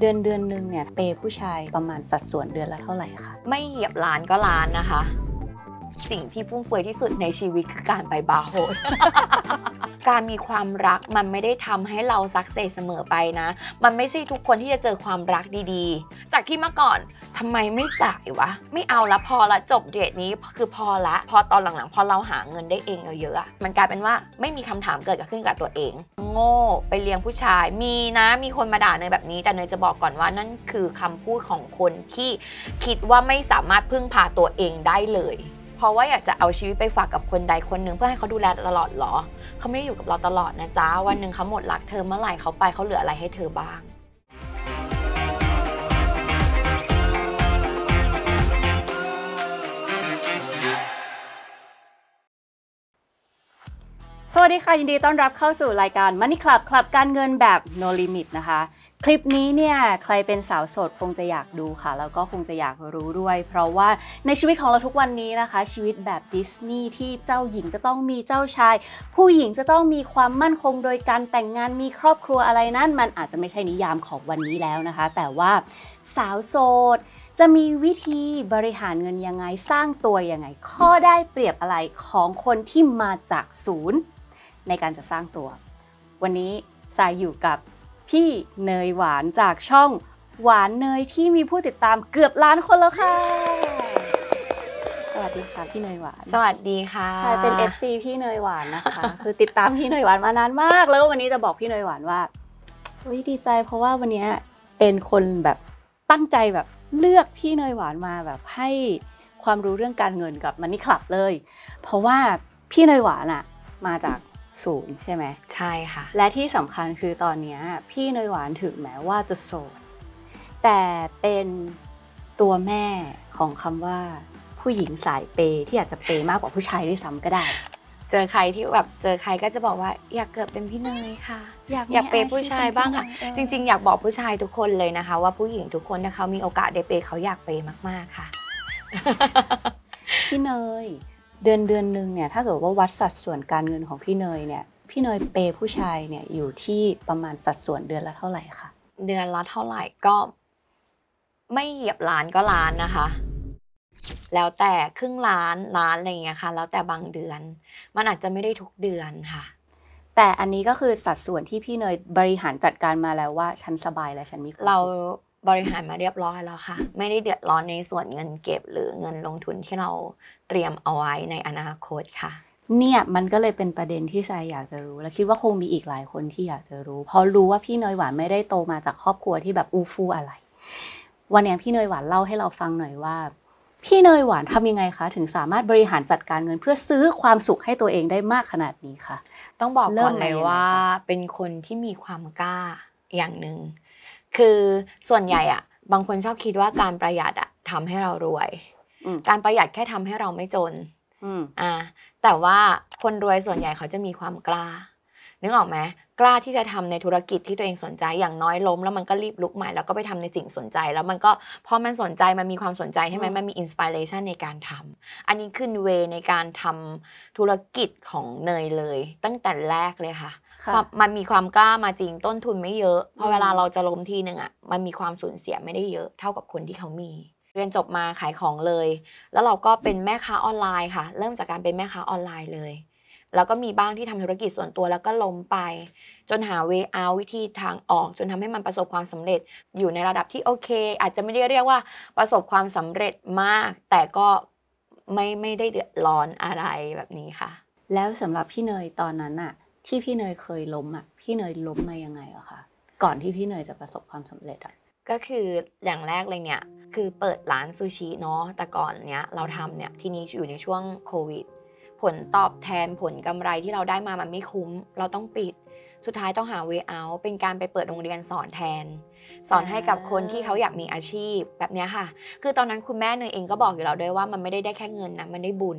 เดือนเดือนหนึ่งเนี่ยเปผู้ชายประมาณสัดส่วนเดือนละเท่าไหร่คะไม่เหยียบล้านก็ล้านนะคะ สิ่งที่ฟุ่มเฟือยที่สุดในชีวิตคือการไปบาร์โฮสการมีความรักมันไม่ได้ทำให้เราสักเซสเสมอไปนะ มันไม่ใช่ทุกคนที่จะเจอความรักดีๆ จากที่เมื่อก่อนทำไมไม่จ่ายวะ ไม่เอาละพอละจบเดทนี้คือพอละ พอตอนหลังๆ พอเราหาเงินได้เองเยอะๆมันกลายเป็นว่าไม่มีคำถามเกิดขึ้นกับตัวเอง โง่ไปเลี้ยงผู้ชาย มีนะมีคนมาด่าเนยแบบนี้ แต่เนยจะบอกก่อนว่านั่นคือคำพูดของคนที่คิดว่าไม่สามารถพึ่งพาตัวเองได้เลย เพราะว่าอยากจะเอาชีวิตไปฝากกับคนใดคนหนึ่งเพื่อให้เขาดูแลตลอดหรอ เขาไม่ได้อยู่กับเราตลอดนะจ๊ะวันหนึ่งเขาหมดรักเธอเมื่อไหร่เขาไปเขาเหลืออะไรให้เธอบ้างวัสดีค่ะ ยินดีต้อนรับเข้าสู่รายการ Money Club คลับการเงินแบบ no limit นะคะ คลิปนี้เนี่ยใครเป็นสาวโสดคงจะอยากดูค่ะ แล้วก็คงจะอยากรู้ด้วย เพราะว่าในชีวิตของเราทุกวันนี้นะคะ ชีวิตแบบดิสนีย์ที่เจ้าหญิงจะต้องมีเจ้าชาย ผู้หญิงจะต้องมีความมั่นคงโดยการแต่งงานมีครอบครัวอะไรนั่น มันอาจจะไม่ใช่นิยามของวันนี้แล้วนะคะ แต่ว่าสาวโสดจะมีวิธีบริหารเงินยังไง สร้างตัวยังไง ข้อได้เปรียบอะไรของคนที่มาจากศูนย์ในการจะสร้างตัว วันนี้สายอยู่กับพี่เนยหวานจากช่องหวานเนยที่มีผู้ติดตามเกือบล้านคนแล้วค่ะ สวัสดีค่ะพี่เนยหวาน สวัสดีค่ะสายเป็น FC พี่เนยหวานนะคะ คือติดตามพี่เนยหวานมานานมาก แล้ว วันนี้จะบอกพี่เนยหวานว่าอุ้ยดีใจเพราะว่าวันนี้เป็นคนแบบตั้งใจแบบเลือกพี่เนยหวานมาแบบให้ความรู้เรื่องการเงินกับมันนี่คลับเลย เพราะว่าพี่เนยหวานอะมาจากศู์ใช่ไหมใช่ค่ะ และที่สำคัญคือตอนนี้พี่เนยหวานถึงแม้ว่าจะโสดแต่เป็นตัวแม่ของคำว่า ผู้หญิงสายเปยที่อาจจะเปยมากกว่าผู้ชายด้วยซ้ำก็ได้ เจอใครที่แบบเจอใครก็จะบอกว่า อยากเกิดเป็นพี่เนยค่ะ อยากเปยผู้ชายบ้างค่ะ จริง ๆอยากบอกผู้ชายทุกคนเลยนะคะ ว่าผู้หญิงทุกคนถ้าเขามีโอกาสได้เปยเขาอยากเปยมากๆค่ะ พี่เนยเดือนเดือนหนึ่งเนี่ยถ้าเกิดว่าวัดสัดส่วนการเงินของพี่เนยเนี่ยพี่เนยเปผู้ชายเนี่ยอยู่ที่ประมาณสัดส่วนเดือนละเท่าไหร่คะเดือนละเท่าไหร่ก็ไม่เหยียบล้านก็ล้านนะคะ แล้วแต่ครึ่งล้านล้านอะไรอย่างเงี้ยค่ะแล้วแต่บางเดือน มันอาจจะไม่ได้ทุกเดือนค่ะ แต่อันนี้ก็คือสัดส่วนที่พี่เนยบริหารจัดการมาแล้วว่าฉันสบายและฉันมีเราบริหารมาเรียบร้อยแล้วค่ะ ไม่ได้เดือดร้อนในส่วนเงินเก็บ หรือเงินลงทุนที่เราเตรียมเอาไว้ในอนาคตค่ะ เนี่ยมันก็เลยเป็นประเด็นที่ไซายอยากจะรู้ และคิดว่าคงมีอีกหลายคนที่อยากจะรู้เพราะรู้ว่าพี่เนยหวานไม่ได้โตมาจากครอบครัวที่แบบอู้ฟู่อะไร วันนี้พี่เนยหวานเล่าให้เราฟังหน่อยว่า พี่เนยหวานทำยังไงคะ ถึงสามารถบริหารจัดการเงินเพื่อซื้อความสุขให้ตัวเองได้มากขนาดนี้คะต้องบอกก่อนเลยว่าเป็นคนที่มีความกล้าอย่างหนึ่งคือส่วนใหญ่อ่ะ บางคนชอบคิดว่าการประหยัดอ่ะทำให้เรารวย การประหยัดแค่ทำให้เราไม่จนอ่า แต่ว่าคนรวยส่วนใหญ่เขาจะมีความกล้านึกออกไหมกล้าที่จะทำในธุรกิจที่ตัวเองสนใจอย่างน้อยล้มแล้วมันก็รีบลุกใหม่ แล้วก็ไปทำในสิ่งสนใจ แล้วมันก็พอมันสนใจมันมีความสนใจใช่ไหมมันมีอินสปิเรชันในการทำ อันนี้ขึ้นเวในการทำธุรกิจของเนยเลย ตั้งแต่แรกเลยค่ะมันมีความกล้ามาจริงต้นทุนไม่เยอะพอเวลาเราจะล้มทีหนึ่งอ่ะมันมีความสูญเสียไม่ได้เยอะเท่ากับคนที่เขามีเรียนจบมาขายของเลย แล้วเราก็เป็นแม่ค้าออนไลน์ค่ะ เริ่มจากการเป็นแม่ค้าออนไลน์เลย แล้วก็มีบ้างที่ทำธุรกิจส่วนตัวแล้วก็ล้มไป จนหาเวอาวิธีทางออก จนทำให้มันประสบความสำเร็จอยู่ในระดับที่โอเค อาจจะไม่ได้เรียกว่า ประสบความสำเร็จมาก แต่ก็ไม่ไม่ได้เดือดร้อนอะไรแบบนี้ค่ะ แล้วสำหรับพี่เนยตอนนั้นอ่ะที่พี่เนยเคยล้มอ่ะพี่เนยล้มมายังไงอะคะก่อนที่พี่เนยจะประสบความสำเร็จอะก็คืออย่างแรกเลยเนี่ย คือเปิดร้านซูชิเนาะแต่ก่อนเนี้ยเราทำเนี่ยทีนี้อยู่ในช่วงโควิดผลตอบแทนผลกำไรที่เราได้มามันไม่คุ้ม เราต้องปิด สุดท้ายต้องหาเวเอาเป็นการไปเปิดโรงเรียนสอนแทน สอนให้กับคนที่เขาอยากมีอาชีพแบบนี้ค่ะ คือตอนนั้นคุณแม่เนยเองก็บอกอยู่แล้วด้วยว่ามันไม่ได้ได้แค่เงินนะมันได้บุญ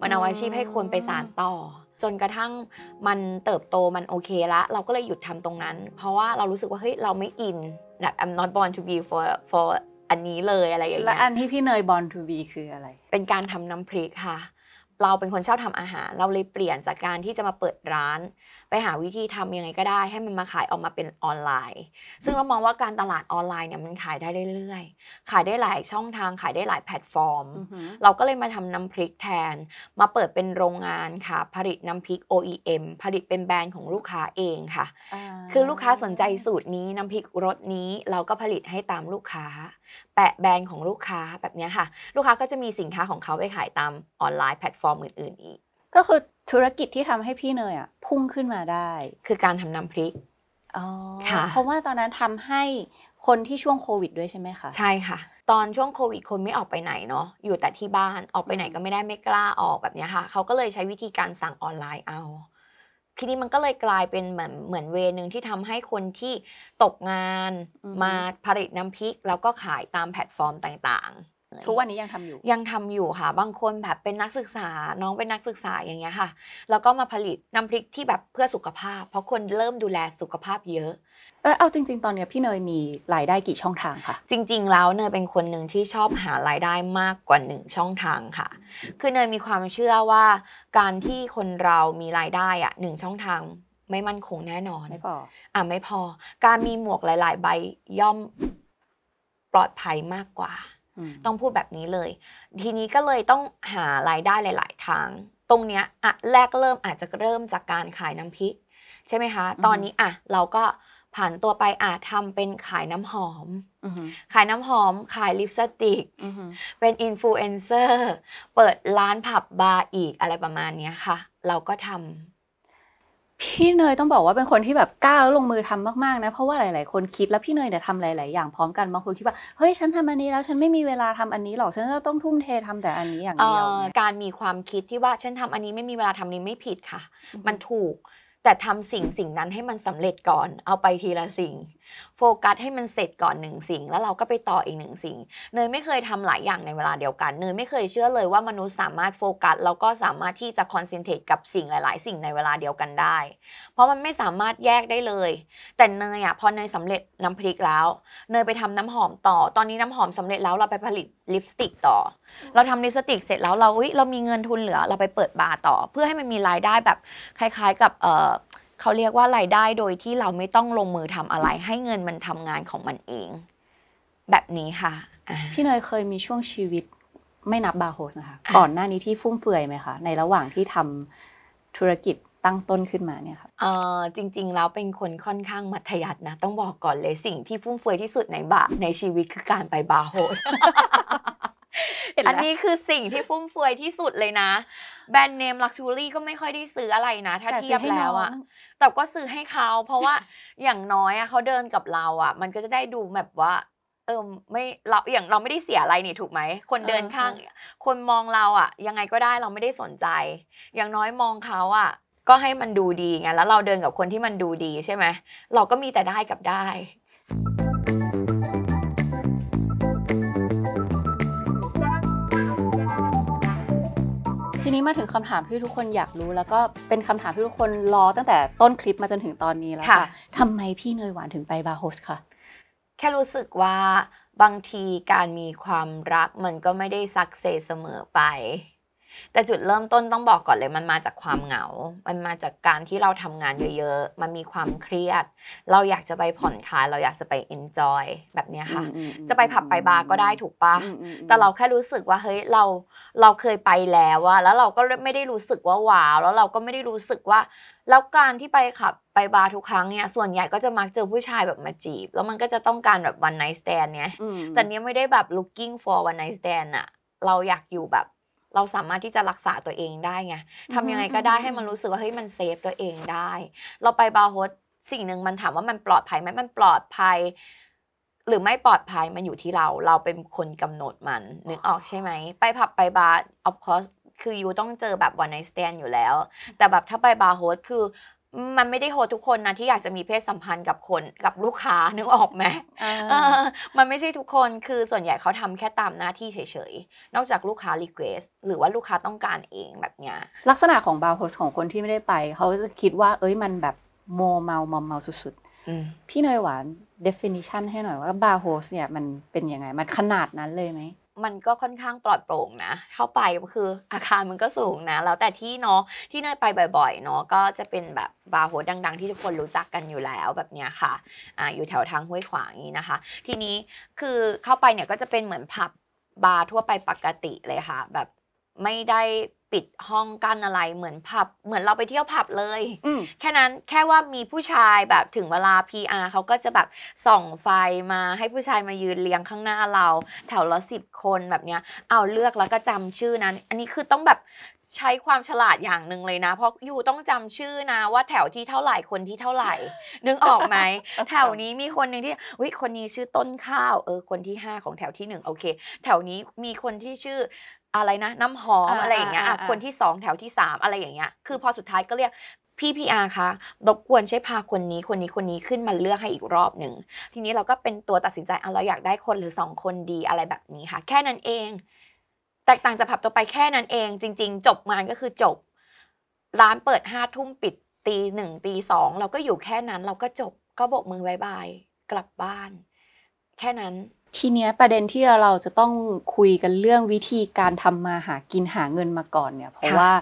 มันเอาอาชีพให้คนไปสานต่อจนกระทั่งมันเติบโตมันโอเคละเราก็เลยหยุดทำตรงนั้น เพราะว่าเรารู้สึกว่าเฮ้ยเราไม่อินแบบ I'm not born to be for for อันนี้เลยอะไรอย่างเงี้ยและอันที่พี่เนย born to be คืออะไร เป็นการทำน้ำพริกค่ะเราเป็นคนชอบทำอาหารเราเลยเปลี่ยนจากการที่จะมาเปิดร้าน ไปหาวิธีทำยังไงก็ได้ ให้มันมาขายออกมาเป็นออนไลน์ ซึ่งเรามองว่าการตลาดออนไลน์เนี่ยมันขายได้เรื่อยๆขายได้หลายช่องทางขายได้หลายแพลตฟอร์มเราก็เลยมาทำน้าพริกแทน มาเปิดเป็นโรงงานค่ะ ผลิตน้าพริก OEM ผลิตเป็นแบรนด์ของลูกค้าเองค่ะ คือลูกค้าสนใจสูตรนี้ น้าพริกรสนี้เราก็ผลิตให้ตามลูกค้าแปะแบรนด์ของลูกค้าแบบนี้ค่ะลูกค้าก็จะมีสินค้าของเขาไปขายตามออนไลน์แพลตฟอร์มอื่นๆอีกก็คือธุรกิจที่ทำให้พี่เนยอ่ะพุ่งขึ้นมาได้คือการทำน้าพริกอ๋อเพราะว่าตอนนั้นทำให้คนที่ช่วงโควิดด้วยใช่ไหมคะ ใช่ค่ะ ตอนช่วงโควิดคนไม่ออกไปไหนเนาะอยู่แต่ที่บ้านออกไปไหนก็ไม่ได้ไม่กล้าออกแบบนี้ค่ะเขาก็เลยใช้วิธีการสั่งออนไลน์เอาทีนี้มันก็เลยกลายเป็นเหมือนเหมือนเวนึงที่ทำให้คนที่ตกงานมาผลิตน้ำพริกแล้วก็ขายตามแพลตฟอร์มต่างๆทุกวันนี้ยังทำอยู่ยังทำอยู่ค่ะบางคนแบบเป็นนักศึกษา น้องเป็นนักศึกษาอย่างเงี้ยค่ะแล้วก็มาผลิตน้ำพริกที่แบบเพื่อสุขภาพ เพราะคนเริ่มดูแลสุขภาพเยอะเออเอาจริงๆตอนนี้พี่เนยมีรายได้กี่ช่องทางคะจริง ๆแล้วเนยเป็นคนหนึ่งที่ชอบหารายได้มากกว่าหนึ่งช่องทางค่ะคือเนยมีความเชื่อว่า การที่คนเรามีรายได้อะหนึ่งช่องทาง ไม่มั่นคงแน่นอนไม่พออ่ะไม่พอ การมีหมวกหลาย ๆ ใบย่อมปลอดภัยมากกว่าต้องพูดแบบนี้เลย ทีนี้ก็เลยต้องหารายได้หลาย ๆ ทาง ตรงเนี้ยอ่ะแรกเริ่มอาจจะเริ่มจากการขายน้ำพริกใช่ไหมคะ ตอนนี้อ่ะเราก็ผันตัวไปอาจทำเป็นขายน้ำหอมขายน้ำหอมขายลิปสติกเป็นอินฟลูเอนเซอร์ เปิดร้านผับบาร์อีกอะไรประมาณนี้ค่ะ เราก็ทำพี่เนยต้องบอกว่าเป็นคนที่แบบกล้าแล้วลงมือทำมากๆนะเพราะว่าหลาย ๆ คนคิดแล้วพี่เนยเนี่ยทำหลาย ๆ อย่างพร้อมกันบางคนคิดว่าเฮ้ยฉันทำอันนี้แล้วฉันไม่มีเวลาทำอันนี้หรอกฉันก็ต้องทุ่มเททำแต่อันนี้อย่างเดียวการมีความคิดที่ว่า ฉันทำอันนี้ไม่มีเวลาทำนี้ไม่ผิดค่ะ มันถูกแต่ทำสิ่งสิ่งนั้นให้มันสำเร็จก่อน เอาไปทีละสิ่งโฟกัสให้มันเสร็จก่อนหนึ่งสิ่งแล้วเราก็ไปต่ออีกหนึ่งสิ่งเนยไม่เคยทำหลายอย่างในเวลาเดียวกันเนยไม่เคยเชื่อเลยว่ามนุษย์สามารถโฟกัสแล้วก็สามารถที่จะคอนเซนเทรตกับสิ่งหลาย ๆสิ่งในเวลาเดียวกันได้ เพราะมันไม่สามารถแยกได้เลยแต่เนยอ่ะพอเนยสำเร็จน้ำพริกแล้วเนยไปทำน้ำหอมต่อตอนนี้น้ำหอมสำเร็จแล้วเราไปผลิตลิปสติกต่อ เราทำลิปสติกเสร็จแล้วเราเรามีเงินทุนเหลือเราไปเปิดบาร์ต่อ เพื่อให้มันมีรายได้แบบคล้ายๆ กับเขาเรียกว่ารายได้โดยที่เราไม่ต้องลงมือทำอะไรให้เงินมันทำงานของมันเอง แบบนี้ค่ะพี่เนยเคยมีช่วงชีวิตไม่นับบาโฮสนะคะก่อนหน้านี้ที่ฟุ่มเฟือยไหมคะในระหว่างที่ทำธุรกิจตั้งต้นขึ้นมาเนี่ยค่ะจริงๆแล้วเป็นคนค่อนข้างมัธยัตินะต้องบอกก่อนเลยสิ่งที่ฟุ่มเฟือยที่สุดในบะในชีวิตคือการไปบาโฮสอันนี้คือสิ่งที่ฟุ่มเฟือยที่สุดเลยนะ แบรนด์เนม ลักชูรี่ก็ไม่ค่อยได้ซื้ออะไรนะถ้าเทียบแล้วอะแต่ก็ซื้อให้เขาเพราะว่าอย่างน้อยอะเขาเดินกับเราอะมันก็จะได้ดูแบบว่า เออไม่เราอย่างเราไม่ได้เสียอะไรนี่ถูกไหมคนเดินข้างคนมองเราอะยังไงก็ได้เราไม่ได้สนใจ อย่างน้อยมองเขาอะก็ให้มันดูดีไงแล้วเราเดินกับคนที่มันดูดีใช่ไหมเราก็มีแต่ได้กับได้ทีนี้มาถึงคำถามที่ทุกคนอยากรู้ แล้วก็เป็นคำถามที่ทุกคนรอตั้งแต่ต้นคลิปมาจนถึงตอนนี้แล้วค่ะทำไมพี่เนยหวานถึงไปบาโฮสค่ะ แค่รู้สึกว่าบางทีการมีความรักมันก็ไม่ได้สักเซเสมอไปแต่จุดเริ่มต้นต้องบอกก่อนเลย มันมาจากความเหงา มันมาจากการที่เราทำงานเยอะๆ มันมีความเครียด เราอยากจะไปผ่อนคลาย เราอยากจะไปเอนจอยแบบนี้ค่ะ จะไปผับไปบาร์ก็ได้ถูกปะแต่เราแค่รู้สึกว่าเฮ้ยเรา เราเคยไปแล้วอะแล้วเราก็ไม่ได้รู้สึกว่าว้าวแล้วเราก็ไม่ได้รู้สึกว่า แล้วการที่ไปขับไปบาร์ทุกครั้งเนี่ย ส่วนใหญ่ก็จะมักเจอผู้ชายแบบมาจีบแล้วมันก็จะต้องการแบบวันไน t ์ t แ n นเนี่ยแต่เนี้ยไม่ได้แบบ looking for one night stand อะเราอยากอยู่แบบเราสามารถที่จะรักษาตัวเองได้ไง ทำยังไงก็ได้ให้มันรู้สึกว่าเฮ้ยมันเซฟตัวเองได้ เราไปบาโฮสสิ่งหนึ่งมันถามว่ามันปลอดภัยไหมมันปลอดภัย หรือไม่ปลอดภัยมันอยู่ที่เรา เราเป็นคนกำหนดมัน นึกออกใช่ไหม ไปผับไปบาร์ออฟคอร์สคือยูต้องเจอแบบวันไนสแตนอยู่แล้ว แต่แบบถ้าไปบาร์โฮสคือมันไม่ได้โหทุกคนนะ ที่อยากจะมีเพศสัมพันธ์กับคนกับลูกค้านึกออกไหมมันไม่ใช่ทุกคนคือส่วนใหญ่เขาทำแค่ตามหน้าที่เฉยๆ นอกจากลูกค้ารีเควสหรือว่าลูกค้าต้องการเองแบบเนี้ยลักษณะของบาร์โฮสของคนที่ไม่ได้ไป เขาจะคิดว่าเอ้ยมันแบบโมเมามอมเมาสุดๆพี่เนยหวาน definition ให้หน่อยว่าบาร์โฮสเนี่ยมันเป็นยังไง มันขนาดนั้นเลยไหมมันก็ค่อนข้างปลอดโปร่งนะ เข้าไปก็คืออาคารมันก็สูงนะ แล้วแต่ที่เนาะที่เนยไปบ่อยๆเนาะก็จะเป็นแบบบาร์โฮสดังๆที่ทุกคนรู้จักกันอยู่แล้วแบบเนี้ยค่ะอ่าอยู่แถวทางห้วยขวางนี้นะคะ ทีนี้คือเข้าไปเนี่ยก็จะเป็นเหมือนผับบาร์ทั่วไปปกติเลยค่ะ แบบไม่ได้ิดห้องกั้นอะไรเหมือนผับ เหมือนเราไปเที่ยวผับเลยแค่นั้นแค่ว่ามีผู้ชายแบบถึงเวลา PR เขาก็จะแบบส่องไฟมา ให้ผู้ชายมายืนเลี้ยงข้างหน้าเรา แถวละสิบคนแบบเนี้ยเอาเลือกแล้วก็จำชื่อนั้นอันนี้คือต้องแบบใช้ความฉลาดอย่างหนึ่งเลยนะเพราะอยู่ต้องจำชื่อนะ ว่าแถวที่เท่าไหร่คนที่เท่าไหร่นึกออกไหมแถวนี้มีคนหนึ่งที่วิคนนี้ชื่อต้นข้าว เออคนที่5ของแถวที่1โอเค แถวนี้มีคนที่ชื่ออะไรนะ น้ำหอมอะไรอย่างเงี้ยคนที่สองแถวที่สามอะไรอย่างเงี้ยคือพอสุดท้ายก็เรียกพี่พีอาคะรบกวนใช้พาคนนี้คนนี้คนนี้ขึ้นมาเลือกให้อีกรอบหนึ่งทีนี้เราก็เป็นตัวตัดสินใจเอาเราอยากได้คนหรือสองคนดีอะไรแบบนี้ค่ะ แค่นั้นเอง แตกต่างจะผับตัวไปแค่นั้นเอง จริงๆ จบงานก็คือจบ ร้านเปิดห้าทุ่มปิดตีหนึ่งตีสองเราก็อยู่แค่นั้น เราก็จบก็โบกมือบายบายกลับบ้าน แค่นั้นทีเนี้ยประเด็นที่เราจะต้องคุยกันเรื่องวิธีการทำมาหากินหาเงินมาก่อนเนี่ย เพราะว่า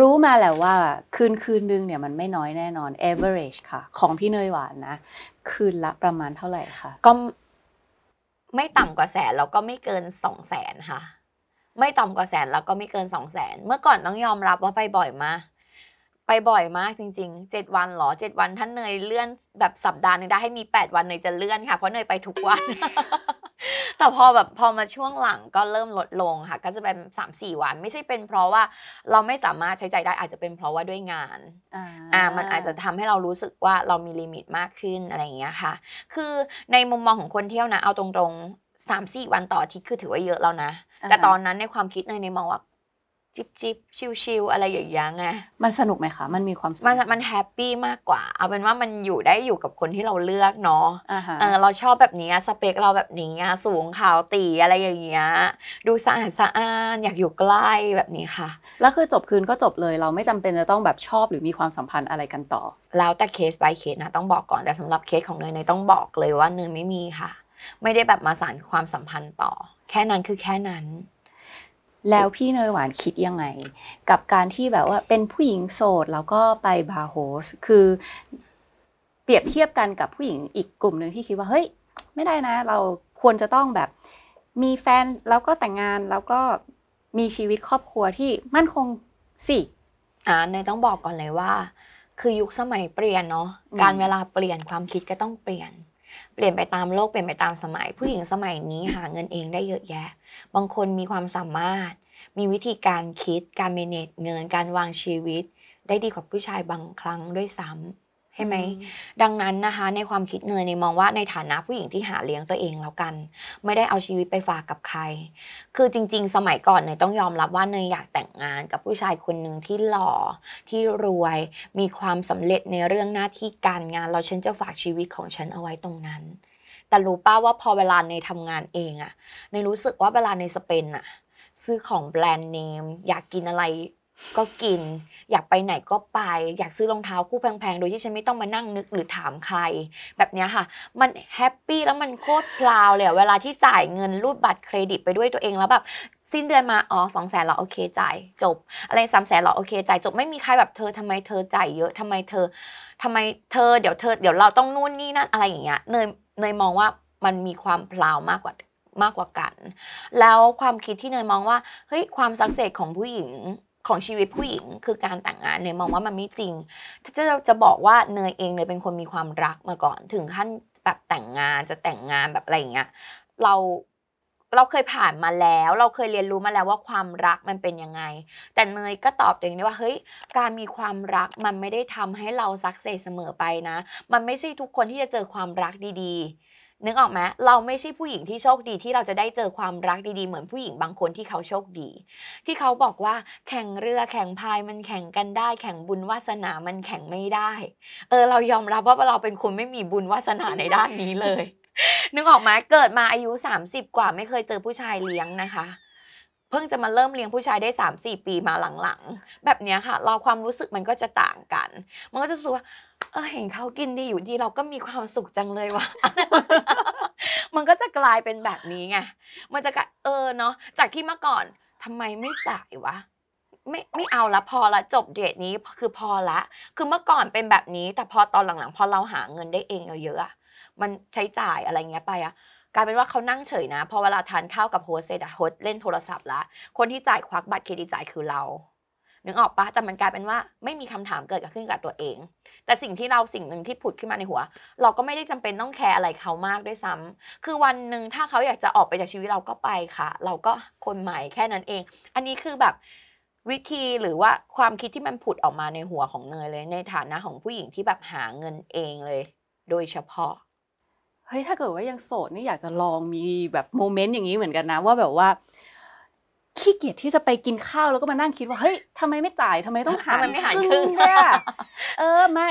รู้มาแล้วว่าคืนคืนนึงเนี่ยมันไม่น้อยแน่นอน average ค่ะ ของพี่เนยหวานนะ คืนละประมาณเท่าไหร่คะก็ไม่ต่ำกว่าแสนแล้วก็ไม่เกินสองแสนค่ะไม่ต่ำกว่าแสนแล้วก็ไม่เกินสองแสนเมื่อก่อนต้องยอมรับว่าไปบ่อยมากไปบ่อยมากจริง ๆ 7 วันหรอ7 วันท่านเนยเลื่อนแบบสัปดาห์นึงได้ให้มี 8 วันเนยจะเลื่อนค่ะ เพราะเนยไปทุกวัน แต่พอแบบพอมาช่วงหลังก็เริ่มลดลงค่ะก็จะเป็น3าสี่วันไม่ใช่เป็นเพราะว่าเราไม่สามารถใช้ใจได้อาจจะเป็นเพราะว่าด้วยงาน อ่า มันอาจจะทำให้เรารู้สึกว่าเรามีลิมิตมากขึ้นอะไรอย่างเงี้ยค่ะ คือในมุมมองของคนเที่ยวนะเอาตรงๆสามสี่วันต่ออาทิตย์คือถือว่าเยอะแล้วนะ แต่ตอนนั้นในความคิดเนยในมองว่าจิบจิบชิวชิวอะไรอย่างเงี้ยไงมันสนุกไหมคะ มันมีความสุกมันมันแฮปปี้มากกว่า เอาเป็นว่ามันอยู่ได้อยู่กับคนที่เราเลือกเนาะเราชอบแบบนี้สเปคเราแบบนี้สูงขาวตีอะไรอย่างเงี้ย ดูสะอาดสะอ้านอยากอยู่ใกล้แบบนี้ค่ะ แล้วคือจบคืนก็จบเลยเราไม่จำเป็นจะต้องแบบชอบหรือมีความสัมพันธ์อะไรกันต่อ แล้วแต่เคส by เคสนะต้องบอกก่อนแต่สำหรับเคสของเนยเนยต้องบอกเลยว่าเนยไม่มีค่ะ ไม่ได้แบบมาสานความสัมพันธ์ต่อ แค่นั้นคือแค่นั้นแล้วพี่เนยหวานคิดยังไง กับการที่แบบว่าเป็นผู้หญิงโสดแล้วก็ไปบาร์โฮสคือเปรียบเทียบกันกับผู้หญิงอีกกลุ่มหนึ่งที่คิดว่าเฮ้ยไม่ได้นะ เราควรจะต้องแบบ มีแฟนแล้วก็แต่งงานแล้วก็มีชีวิตครอบครัวที่มั่นคงสิอ่าเนยต้องบอกก่อนเลยว่าคือยุคสมัยเปลี่ยนเนาะการเวลาเปลี่ยนความคิดก็ต้องเปลี่ยนเปลี่ยนไปตามโลกเปลี่ยนไปตามสมัยผู้หญิงสมัยนี้หาเงินเองได้เยอะแยะ บางคนมีความสามารถ มีวิธีการคิดการเมเนจเงินการวางชีวิต ได้ดีกว่าผู้ชายบางครั้งด้วยซ้ำใช่ไหมดังนั้นนะคะในความคิดเนยในมองว่าในฐานะผู้หญิงที่หาเลี้ยงตัวเองแล้วกัน ไม่ได้เอาชีวิตไปฝากกับใคร คือจริง ๆ สมัยก่อนเนยต้องยอมรับว่าเนยอยากแต่งงานกับผู้ชายคนหนึ่งที่หล่อที่รวย มีความสำเร็จในเรื่องหน้าที่การงาน เราฉันจะฝากชีวิตของฉันเอาไว้ตรงนั้น แต่รู้ป้าว่าพอเวลาในทำงานเองอะในรู้สึกว่าเวลาในสเปนอะซื้อของแบรนด์เนมอยากกินอะไรก็กินอยากไปไหนก็ไป อยากซื้อรองเท้าคู่แพง ๆ โดยที่ฉันไม่ต้องมานั่งนึกหรือถามใคร แบบนี้ค่ะ มันแฮปปี้แล้วมันโคตรพลาวเลยเวลาที่จ่ายเงินรูดบัตรเครดิตไปด้วยตัวเองแล้วแบบสิ้นเดือนมาอ๋อสองแสนหรอโอเค จ่าย จบ อะไรสามแสนหรอโอเคจ่ายจบไม่มีใครแบบเธอ ทำไมเธอจ่ายเยอะทำไมเธอ ทำไมเธอเดี๋ยวเธอเดี๋ยวเราต้องนู่นนี่นั่นอะไรอย่างเงี้ยเนยเนยมองว่ามันมีความพลาวมากกว่ามากกว่ากัน แล้วความคิดที่เนยมองว่าเฮ้ยความสักเสจของผู้หญิงของชีวิตผู้หญิงคือการแต่งงานเนยมองว่ามันไม่จริงถ้าจะจะบอกว่าเนยเองเนยเป็นคนมีความรักมาก่อน ถึงขั้นแบบแต่งงานจะแต่งงานแบบอะไรอย่างเงี้ยเราเราเคยผ่านมาแล้ว เราเคยเรียนรู้มาแล้วว่าความรักมันเป็นยังไงแต่เนยก็ตอบตัวเองได้ว่าเฮ้ยการมีความรักมันไม่ได้ทำให้เราสักเซสเสมอไปนะ มันไม่ใช่ทุกคนที่จะเจอความรักดีนึกออกไหม เราไม่ใช่ผู้หญิงที่โชคดีที่เราจะได้เจอความรักดีๆ เหมือนผู้หญิงบางคนที่เขาโชคดี ที่เขาบอกว่าแข่งเรือแข่งพายมันแข่งกันได้ แข่งบุญวาสนา มันแข่งไม่ได้ เออ เรายอมรับว่าเราเป็นคนไม่มีบุญวาสนาในด้านนี้เลยนึกออกไหมเกิดมาอายุ 30 กว่าไม่เคยเจอผู้ชายเลี้ยงนะคะ เพิ่งจะมาเริ่มเลี้ยงผู้ชายได้3 4ปีมาหลังๆ แบบนี้ค่ะเราความรู้สึกมันก็จะต่างกันมันก็จะสูสว่าออเห็นเขากินดีอยู่ดีเราก็มีความสุขจังเลยวะมันก็จะกลายเป็นแบบนี้ไง มันจะกะเออเนาะจากที่เมื่อก่อนทำไมไม่จ่ายวะ ไม่ไม่เอาละพอละจบเดทนี้คือพอละ คือเมื่อก่อนเป็นแบบนี้ แต่พอตอนหลัง ๆ พอเราหาเงินได้เองเยอะๆมันใช้จ่ายอะไรเงี้ยไปอะกลายเป็นว่าเขานั่งเฉยนะ พอเวลาทานข้าวกับโฮสเซดโฮสเล่นโทรศัพท์ละคนที่จ่ายควักบัตรเครดิตจ่ายคือเรานึกออกปะ แต่มันกลายเป็นว่าไม่มีคำถามเกิดขึ้นกับตัวเอง แต่สิ่งที่เราสิ่งหนึ่งที่ผุดขึ้นมาในหัว เราก็ไม่ได้จำเป็นต้องแคร์อะไรเขามากด้วยซ้ำ คือวันหนึ่งถ้าเขาอยากจะออกไปจากชีวิตเราก็ไปค่ะ เราก็คนใหม่แค่นั้นเอง อันนี้คือแบบวิธีหรือว่าความคิดที่มันผุดออกมาในหัวของเนยเลยในฐานะของผู้หญิงที่แบบหาเงินเองเลย โดยเฉพาะ เฮ้ย ถ้าเกิดว่ายังโสดนี่อยากจะลองมีแบบโมเมนต์อย่างนี้เหมือนกันนะ ว่าแบบว่าขี้เกียจที่จะไปกินข้าวแล้วก็มานั่งคิดว่าเฮ้ยทำไมไม่จ่ายทำไมต้องหารครึ่งเนี่ยเออมา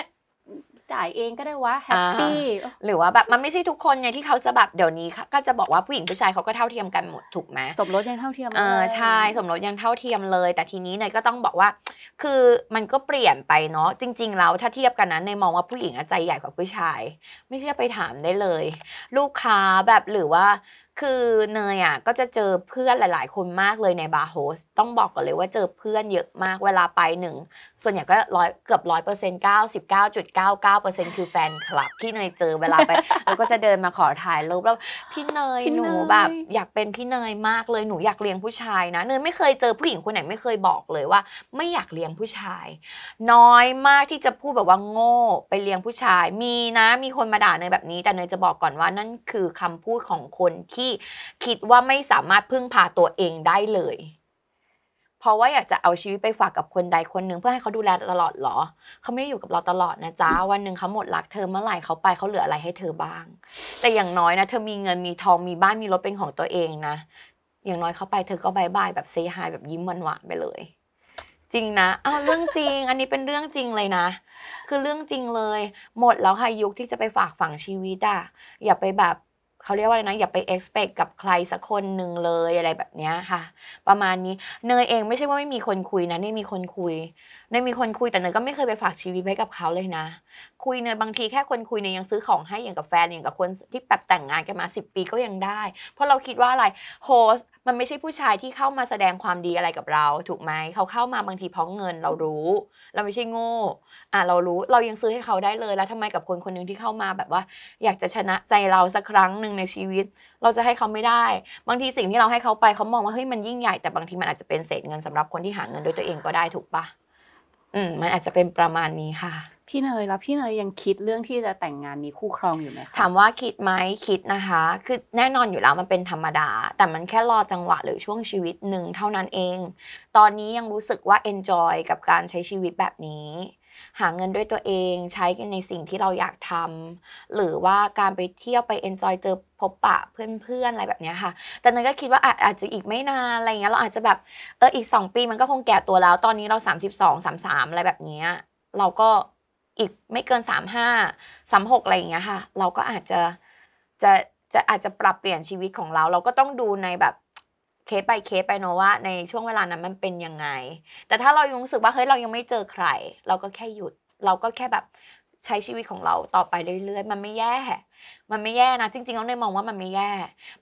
จ่ายเองก็ได้วะแฮปปี้หรือว่าแบบมันไม่ใช่ทุกคนไงที่เขาจะแบบเดี๋ยวนี้ ก็จะบอกว่าผู้หญิงผู้ชายเขาก็เท่าเทียมกันหมดถูกไหมสมรสยังเท่าเทียมเลยใช่สมรสยังเท่าเทียมเลย แต่ทีนี้เนยก็ต้องบอกว่า คือมันก็เปลี่ยนไปเนาะจริง ๆ แล้วถ้าเทียบกันนั้นในมองว่าผู้หญิงใจใหญ่กว่าผู้ชาย ไม่เชื่อไปถามได้เลย ลูกค้าแบบหรือว่าคือเนยอ่ะ ก็จะเจอเพื่อนหลายๆคนมากเลยในบาร์โฮสต้องบอกก่อนเลยว่าเจอเพื่อนเยอะมากเวลาไปหนึ่งส่วนใหญ่ก็ร้อยเกือบร้อยเปอร์เซ็นต์เก้าสิบเก้าจุดเก้าเก้าเปอร์เซ็นต์คือแฟนคลับ ที่เนยเจอเวลาไปแล้วก็จะเดินมาขอถ่ายรูปแล้ว พี่เนยหนูแบบอยากเป็นพี่เนยมากเลยหนูอยากเลี้ยงผู้ชาย นะเนยไม่เคยเจอผู้หญิงคนไหนไม่เคยบอกเลยว่า ไม่อยากเลี้ยงผู้ชาย น้อยมากที่จะพูดแบบว่าโง่ ไปเลี้ยงผู้ชาย มีนะมีคนมาด่าเนยแบบนี้ แต่เนยจะบอกก่อนว่า นั่นคือคำพูดของคนที่คิดว่าไม่สามารถพึ่งพาตัวเองได้เลยเพราะว่าอยากจะเอาชีวิตไปฝากกับคนใดคนหนึ่งเพื่อให้เขาดูแลตลอดหรอ เขาไม่ได้อยู่กับเราตลอดนะจ้าวันหนึ่งเขาหมดรักเธอเมื่อไหร่เขาไปเขาเหลืออะไรให้เธอบ้าง แต่อย่างน้อยนะ เธอมีเงินมีทองมีบ้านมีรถเป็นของตัวเองนะ อย่างน้อยเขาไปเธอก็บายบายแบบเซฮายแบบยิ้มหวานนไปเลย จริงนะอ้าวเรื่องจริง อันนี้เป็นเรื่องจริงเลยนะ คือเรื่องจริงเลย หมดแล้วค่ะยุคที่จะไปฝากฝังชีวิตอะอย่าไปแบบเขาเรียกว่าอะไรนะ อย่าไป expect กับใครสักคนหนึ่งเลยอะไรแบบนี้ค่ะ ประมาณนี้ เนยเองไม่ใช่ว่าไม่มีคนคุยนะนี่มีคนคุยเนยมีคนคุยแต่เนยก็ไม่เคยไปฝากชีวิตไว้กับเขาเลยนะ คุยเนยบางทีแค่คนคุยเนยยังซื้อของให้อย่างกับแฟนอย่างกับคนที่แบบแต่งงานกันมาสิปีก็ยังได้เพราะเราคิดว่าอะไรโฮสมันไม่ใช่ผู้ชายที่เข้ามาแสดงความดีอะไรกับเราถูกไหมเขาเข้ามาบางทีเพราะเงินเรารู้ เราไม่ใช่โง่อ่ะเรารู้เรายังซื้อให้เขาได้เลยแล้วทำไมกับคนคนหนึ่งที่เข้ามาแบบว่า อยากจะชนะใจเราสักครั้งหนึ่งในชีวิต เราจะให้เขาไม่ได้ บางทีสิ่งที่เราให้เขาไปเขามองว่าเฮ้ยมันยิ่งใหญ่ แต่บางทีมันอาจจะเป็นเศษเงินสำหรับคนที่หาเงินด้วยตัวเองก็ได้ถูกปะอืมมันอาจจะเป็นประมาณนี้ค่ะ พี่เนยแล้วพี่เนยยังคิดเรื่องที่จะแต่งงานมีคู่ครองอยู่ไหมคะ ถามว่าคิดไหมคิดนะคะ คือแน่นอนอยู่แล้วมันเป็นธรรมดา แต่มันแค่รอจังหวะหรือช่วงชีวิตหนึ่งเท่านั้นเอง ตอนนี้ยังรู้สึกว่า enjoy กับการใช้ชีวิตแบบนี้หาเงินด้วยตัวเองใช้ในสิ่งที่เราอยากทำหรือว่าการไปเที่ยวไป เอนจอยเจอพบปะเพื่อนๆอะไรแบบนี้ค่ะแต่นั้นก็คิดว่าอาจจะอีกไม่นานอะไรเงี้ยเราอาจจะแบบเอออีก 2 ปีมันก็คงแก่ตัวแล้ว ตอนนี้เรา32 33อะไรแบบนี้เราก็อีกไม่เกิน35 36 อะไรอย่างเงี้ยค่ะเราก็อาจจะจะจะอาจจะปรับเปลี่ยนชีวิตของเรา เราก็ต้องดูในแบบเคสไปเคสไปเนอะว่าในช่วงเวลานั้นมันเป็นยังไง แต่ถ้าเรายังรู้สึกว่าเฮ้ยเรายังไม่เจอใคร เราก็แค่หยุด เราก็แค่แบบใช้ชีวิตของเราต่อไปเรื่อยๆมันไม่แย่มันไม่แย่นะจริงๆแล้วเนยมองว่ามันไม่แย่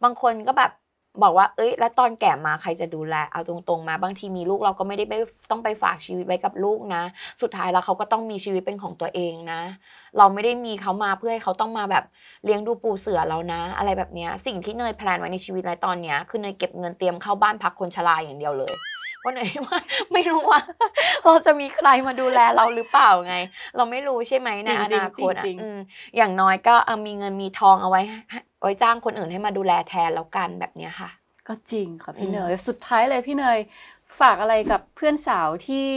บางคนก็แบบบอกว่าเอ้ยแล้วตอนแก่มาใครจะดูแลเอาตรงๆมาบางทีมีลูกเราก็ไม่ได้ไปต้องไปฝากชีวิตไว้กับลูกนะสุดท้ายแล้วเขาก็ต้องมีชีวิตเป็นของตัวเองนะ เราไม่ได้มีเขามาเพื่อให้เขาต้องมาแบบเลี้ยงดูปูเสือเรานะ อะไรแบบนี้สิ่งที่เนยแพลนไว้ในชีวิตในตอนเนี้ยคือเนยเก็บเงินเตรียมเข้าบ้านพักคนชราอย่างเดียวเลยว่าเหนว่า ไม่รู้ว่าเราจะมีใครมาดูแลเราหรือเปล่าไง เราไม่รู้ใช่ไหมในอนาคตอ่ะอย่างน้อยก็มีเงินมีทองเอาไว้โอ้ยจ้างคนอื่นให้มาดูแลแทนแล้วกันแบบนี้ค่ะ ก็จริงค่ะพี่เนยสุดท้ายเลยพี่เนยฝากอะไรกับเพื่อนสาวที่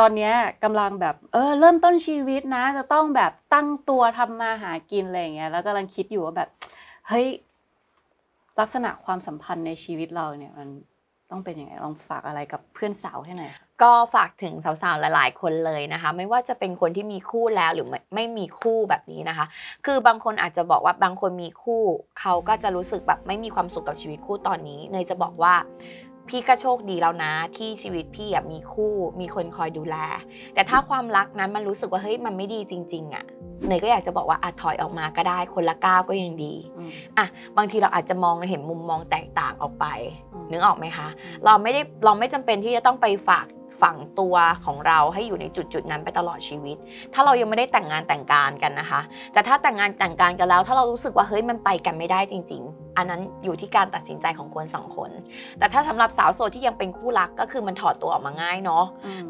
ตอนนี้กำลังแบบ เออเริ่มต้นชีวิตนะ จะต้องแบบตั้งตัวทำมาหากินอะไรอย่างเงี้ยแล้วกำลังคิดอยู่ว่าแบบเฮ้ยลักษณะความสัมพันธ์ในชีวิตเราเนี่ยมันต้องเป็นยังไงลองฝากอะไรกับเพื่อนสาวให้หน่อยค่ะก็ฝากถึงสาวๆ หลาย ๆ คนเลยนะคะไม่ว่าจะเป็นคนที่มีคู่แล้วหรือไม่ไม่มีคู่แบบนี้นะคะ คือบางคนอาจจะบอกว่าบางคนมีคู่ เขาก็จะรู้สึกแบบไม่มีความสุขกับชีวิตคู่ตอนนี้เนยจะบอกว่าพี่ก็โชคดีแล้วนะ ที่ชีวิตพี่มีคู่ มีคนคอยดูแล แต่ถ้าความรักนั้นมันรู้สึกว่าเฮ้ยมันไม่ดีจริง ๆอะ่ะเนยก็อยากจะบอกว่าอาถอยออกมาก็ได้ คนละก้าวก็ยังดีอ่ะบางทีเราอาจจะมองเห็นมุมมองแตกต่างออกไปนึกออกไหมคะ เราไม่ได้เราไม่จำเป็นที่จะต้องไปฝากฝังตัวของเราให้อยู่ในจุดจุดนั้นไปตลอดชีวิต ถ้าเรายังไม่ได้แต่งงานแต่งการกันนะคะ แต่ถ้าแต่งงานแต่งการกันแล้ว ถ้าเรารู้สึกว่าเฮ้ยมันไปกันไม่ได้จริง ๆ อันนั้นอยู่ที่การตัดสินใจของคนสองคน แต่ถ้าสำหรับสาวโสดที่ยังเป็นคู่รักก็คือมันถอดตัวออกมาง่ายเนาะ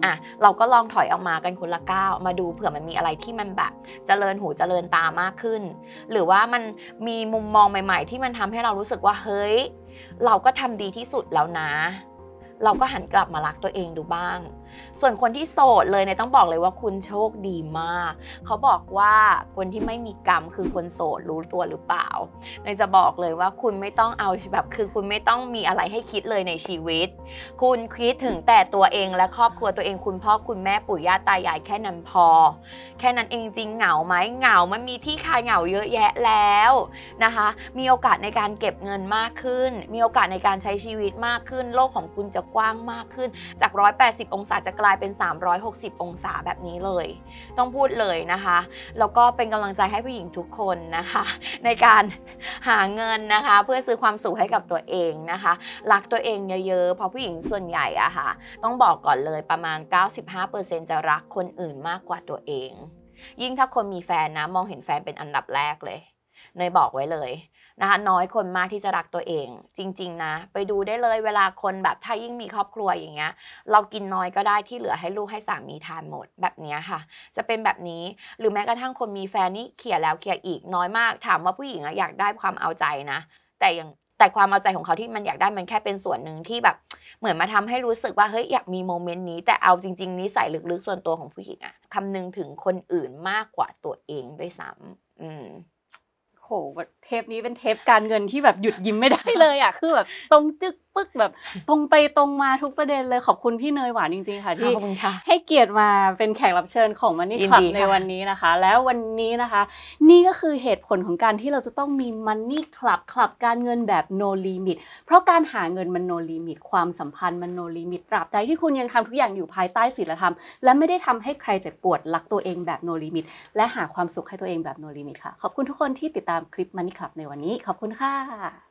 อ่ะเราก็ลองถอยออกมากันคนละก้าวมาดูเผื่อมันมีอะไรที่มันแบบ เจริญหูเจริญตามากขึ้น หรือว่ามันมีมุมมองใหม่ ๆ ที่มันทำให้เรารู้สึกว่าเฮ้ยเราก็ทำดีที่สุดแล้วนะเราก็หันกลับมารักตัวเองดูบ้างส่วนคนที่โสดเลยเนี่ยต้องบอกเลยว่าคุณโชคดีมากเขาบอกว่าคนที่ไม่มีกรรมคือคนโสดรู้ตัวหรือเปล่าเนยจะบอกเลยว่าคุณไม่ต้องเอาแบบคือคุณไม่ต้องมีอะไรให้คิดเลยในชีวิต คุณคิดถึงแต่ตัวเองและครอบครัวตัวเองคุณพ่อคุณแม่ปู่ย่าตายายแค่นั้นพอ แค่นั้นเองจริงเหงาไหมเหงา มันมีที่คายเหงาเยอะแยะแล้วนะคะมีโอกาสในการเก็บเงินมากขึ้น มีโอกาสในการใช้ชีวิตมากขึ้น โลกของคุณจะกว้างมากขึ้น จาก180 องศาจจะกลายเป็น 360 องศาแบบนี้เลย ต้องพูดเลยนะคะแล้วก็เป็นกำลังใจให้ผู้หญิงทุกคนนะคะ ในการหาเงินนะคะ เพื่อซื้อความสุขให้กับตัวเองนะคะรักตัวเองเยอะๆเพราะผู้หญิงส่วนใหญ่อะค่ะ ต้องบอกก่อนเลยประมาณ 95%จะรักคนอื่นมากกว่าตัวเอง ยิ่งถ้าคนมีแฟนนะมองเห็นแฟนเป็นอันดับแรกเลยเนยบอกไว้เลยนะคะน้อยคนมากที่จะรักตัวเองจริง ๆ นะไปดูได้เลยเวลาคนแบบถ้ายิ่งมีครอบครัวอย่างเงี้ยเรากินน้อยก็ได้ที่เหลือให้ลูกให้สามีทานหมดแบบนี้ค่ะ จะเป็นแบบนี้หรือแม้กระทั่งคนมีแฟนนี่เขี่ยแล้วเขี่ยอีกน้อยมาก ถามว่าผู้หญิงอยากได้ความเอาใจนะแต่ยังแต่ความเอาใจของเขาที่มันอยากได้มันแค่เป็นส่วนหนึ่งที่แบบเหมือนมาทำให้รู้สึกว่าเฮ้ยอยากมีโมเมนต์นี้ แต่เอาจริง ๆนีใส่ลึกๆ ส่วนตัวของผู้หญิงอะคำนึงถึงคนอื่นมากกว่าตัวเองด้วยซ้ำอืมโหเทปนี้เป็นเทปการเงินที่แบบหยุดยิ้มไม่ได้เลยอ่ะคือแบบตรงจึกปึ๊กแบบตรงไปตรงมาทุกประเด็นเลยขอบคุณพี่เนยหวานจริง ๆค่ะที่ให้เกียรติมาเป็นแขกรับเชิญของมันนี่คลับในวันนี้นะคะแล้ววันนี้นะคะ นี่ก็คือเหตุผลของการที่เราจะต้องมีมันนี่คลับคลับการเงินแบบโนลิมิต เพราะการหาเงินมันโนลิมิตความสัมพันธ์มันโนลิมิตตราบใดที่คุณยังทำทุกอย่างอยู่ภายใต้ศีลธรรมและไม่ได้ทำให้ใครเจ็บปวดรักตัวเองแบบโนลิมิต และหาความสุขให้ตัวเองแบบโนลิมิตค่ะขอบคุณทุกคนที่ติดตามคลิปมันนี่ Club ในวันนี้ขอบคุณค่ะ